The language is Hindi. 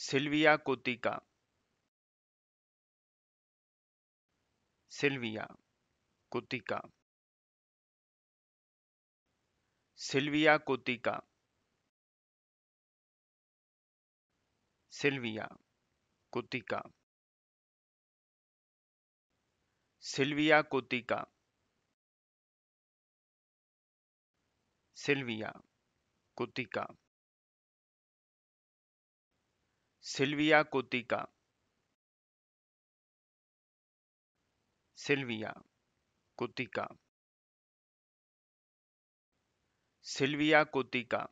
सिल्विया कोतिका सिल्विया कोतिका सिल्विया कोतिका सिल्विया कोतिका सिल्विया कोतिका सिल्विया कोतिका सिल्विया कोतिका सिल्विया कोतिका सिल्विया कोतिका